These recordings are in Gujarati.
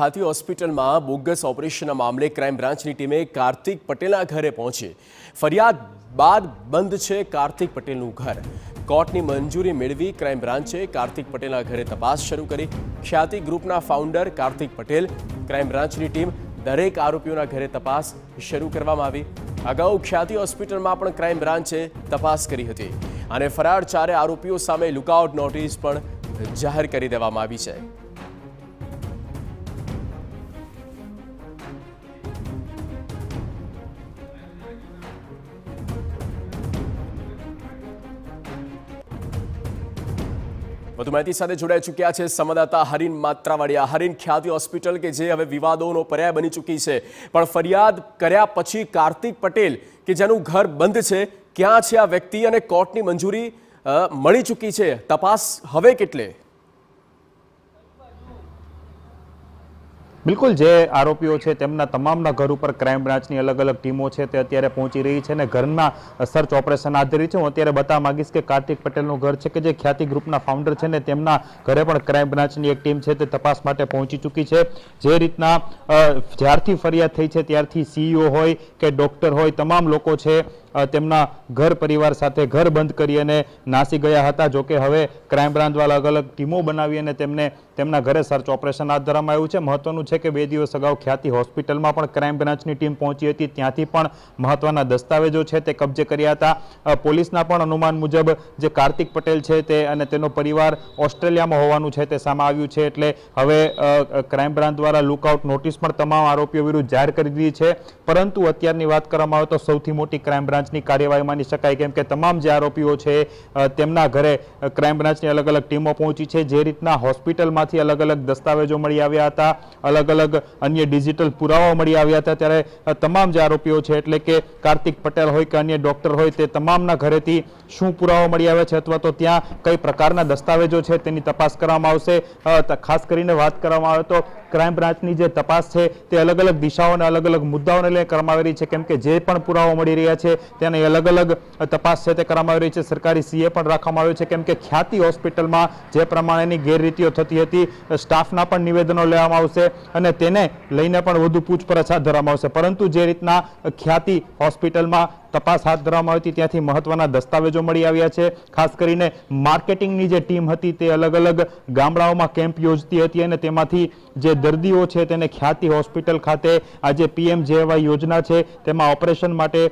ખાતી હોસ્પિટલમાં બોગસ ઓપરેશનના મામલે ક્રાઇમ બ્રાન્ચની ટીમે કાર્તિક પટેલના ઘરે પહોંચી ફરિયાદ બાદ બંધ છે કાર્તિક પટેલનું ઘર કોર્ટની મંજૂરી મેળવી ક્રાઇમ બ્રાન્ચે કાર્તિક પટેલના ઘરે તપાસ શરૂ કરી ખ્યાતિ ગ્રુપના ફાઉન્ડર કાર્તિક પટેલ ક્રાઇમ બ્રાન્ચની ટીમ દરેક આરોપીઓના ઘરે તપાસ શરૂ કરવામાં આવી અગાઉ ખ્યાતિ હોસ્પિટલમાં પણ ક્રાઇમ બ્રાન્ચે તપાસ કરી હતી અને ફરાર ચારે આરોપીઓ સામે લુકઆઉટ નોટિસ પણ જાહેર કરી દેવામાં આવી છે વધુ માહિતી સાથે જોડાઈ ચૂક્યા છે સંવાદદાતા હરીન માત્રાવાડિયા હરીન ખ્યાતિ હોસ્પિટલ કે જે હવે વિવાદોનો પર્યાય બની ચૂકી છે પણ ફરિયાદ કર્યા પછી કાર્તિક પટેલ કે જેનું ઘર બંધ છે ક્યાં છે આ વ્યક્તિ અને કોર્ટની મંજૂરી મળી ચૂકી છે તપાસ હવે કેટલે બિલકુલ જે આરોપીઓ છે તેમના તમામના ઘર ઉપર ક્રાઇમ બ્રાન્ચની અલગ અલગ ટીમો છે તે અત્યારે પહોંચી રહી છે અને ઘરના સર્ચ ઓપરેશન હાથ ધરી છે હું અત્યારે બતાવવા માંગીશ કે કાર્તિક પટેલનું ઘર છે કે જે ખ્યાતિ ગ્રુપના ફાઉન્ડર છે ને તેમના ઘરે પણ ક્રાઇમ બ્રાન્ચની એક ટીમ છે તે તપાસ માટે પહોંચી ચૂકી છે જે રીતના જ્યારથી ફરિયાદ થઈ છે ત્યારથી સીઈઓ હોય કે ડૉક્ટર હોય તમામ લોકો છે તેમના ઘર પરિવાર સાથે ઘર બંધ કરી અને નાસી ગયા હતા જો કે હવે ક્રાઇમ બ્રાન્ચ દ્વારા અલગ અલગ ટીમો બનાવી અને તેમને તેમના ઘરે સર્ચ ઓપરેશન હાથ ધરવામાં આવ્યું છે મહત્વનું છે કે બે દિવસ અગાઉ ખ્યાતિ હોસ્પિટલમાં પણ ક્રાઇમ બ્રાન્ચની ટીમ પહોંચી હતી ત્યાંથી પણ મહત્વના દસ્તાવેજો છે તે કબજે કર્યા હતા પોલીસના પણ અનુમાન મુજબ જે કાર્તિક પટેલ છે તે અને તેનો પરિવાર ઓસ્ટ્રેલિયામાં હોવાનું છે તે સામે આવ્યું છે એટલે હવે ક્રાઇમ બ્રાન્ચ દ્વારા લુકઆઉટ નોટિસ પણ તમામ આરોપીઓ વિરુદ્ધ જાહેર કરી દીધી છે પરંતુ અત્યારની વાત કરવામાં આવે તો સૌથી મોટી ક્રાઇમ બ્રાન્ચ બ્રાન્ચની કાર્યવાહી માની શકાય કેમ કે તમામ જે આરોપીઓ છે તેમના ઘરે ક્રાઇમ બ્રાન્ચની અલગ અલગ ટીમો પહોંચી છે જે રીતના હોસ્પિટલમાંથી અલગ અલગ દસ્તાવેજો મળી આવ્યા હતા અલગ અલગ અન્ય ડિજિટલ પુરાવાઓ મળી આવ્યા હતા ત્યારે તમામ જે આરોપીઓ છે એટલે કે કાર્તિક પટેલ હોય કે અન્ય ડૉક્ટર હોય તે તમામના ઘરેથી શું પુરાવા મળી આવ્યા છે અથવા તો ત્યાં કઈ પ્રકારના દસ્તાવેજો છે તેની તપાસ કરવામાં આવશે ખાસ કરીને વાત કરવામાં આવે તો ક્રાઇમ બ્રાન્ચની જે તપાસ છે તે અલગ અલગ દિશાઓને અલગ અલગ મુદ્દાઓને લઈને કરવામાં આવી રહી છે કેમ કે જે પણ પુરાવાઓ મળી રહ્યા છે તેની અલગ અલગ તપાસ છે તે કરવામાં આવી રહી છે સરકારી સીએ પણ રાખવામાં આવ્યો છે કેમ કે ખ્યાતિ હોસ્પિટલમાં જે પ્રમાણેની ગેરરીતિઓ થતી હતી સ્ટાફના પણ નિવેદનો લેવામાં આવશે અને તેને લઈને પણ વધુ પૂછપરછ હાથ ધરવામાં આવશે પરંતુ જે રીતના ખ્યાતિ હોસ્પિટલમાં તપાસ હાથ ધરવામાં આવી હતી ત્યાંથી મહત્વના દસ્તાવેજો મળી આવ્યા છે ખાસ કરીને માર્કેટિંગની જે ટીમ હતી તે અલગ અલગ ગામડાઓમાં કેમ્પ યોજતી હતી અને તેમાંથી જે દર્દીઓ છે તેને ખ્યાતિ હોસ્પિટલ ખાતે આ જે પીએમ યોજના છે તેમાં ઓપરેશન માટે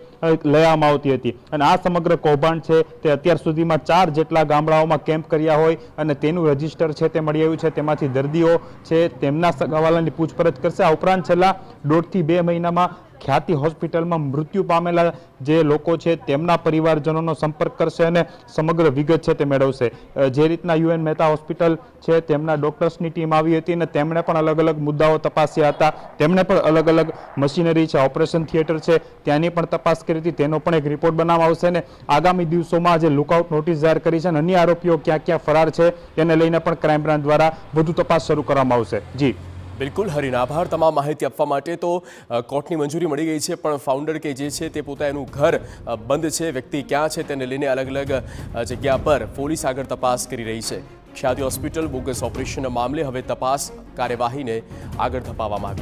લેવામાં આવતી હતી અને આ સમગ્ર કૌભાંડ છે તે અત્યાર સુધીમાં ચાર જેટલા ગામડાઓમાં કેમ્પ કર્યા હોય અને તેનું રજિસ્ટર છે તે મળી આવ્યું છે તેમાંથી દર્દીઓ છે તેમના સગાવાલાની પૂછપરછ કરશે આ ઉપરાંત છેલ્લા દોઢથી બે મહિનામાં ખ્યાતિ હોસ્પિટલમાં મૃત્યુ પામેલા જે લોકો છે તેમના પરિવારજનોનો સંપર્ક કરશે અને સમગ્ર વિગત છે તે મેળવશે જે રીતના યુએન મહેતા હોસ્પિટલ છે તેમના ડોક્ટર્સની ટીમ આવી હતી અને તેમણે પણ અલગ અલગ મુદ્દાઓ તપાસ્યા હતા તેમણે પણ અલગ અલગ મશીનરી છે ઓપરેશન થિયેટર છે ત્યાંની પણ તપાસ કરી હતી તેનો પણ એક રિપોર્ટ બનાવવા આવશે અને આગામી દિવસોમાં જે લુકઆઉટ નોટિસ જાહેર કરી છે અને અન્ય આરોપીઓ ક્યાં ક્યાં ફરાર છે તેને લઈને પણ ક્રાઇમ બ્રાન્ચ દ્વારા વધુ તપાસ શરૂ કરવામાં આવશે જી બિલકુલ હરીન આભાર તમામ માહિતી આપવા માટે તો કોર્ટની મંજૂરી મળી ગઈ છે પણ ફાઉન્ડર કે જે છે તે પોતાનું ઘર બંધ છે વ્યક્તિ ક્યાં છે તેને લઈને અલગ અલગ જગ્યા પર પોલીસ આગળ તપાસ કરી રહી છે ખ્યાતિ હોસ્પિટલ બોગસ ઓપરેશનના મામલે હવે તપાસ કાર્યવાહીને આગળ ધપાવવામાં આવી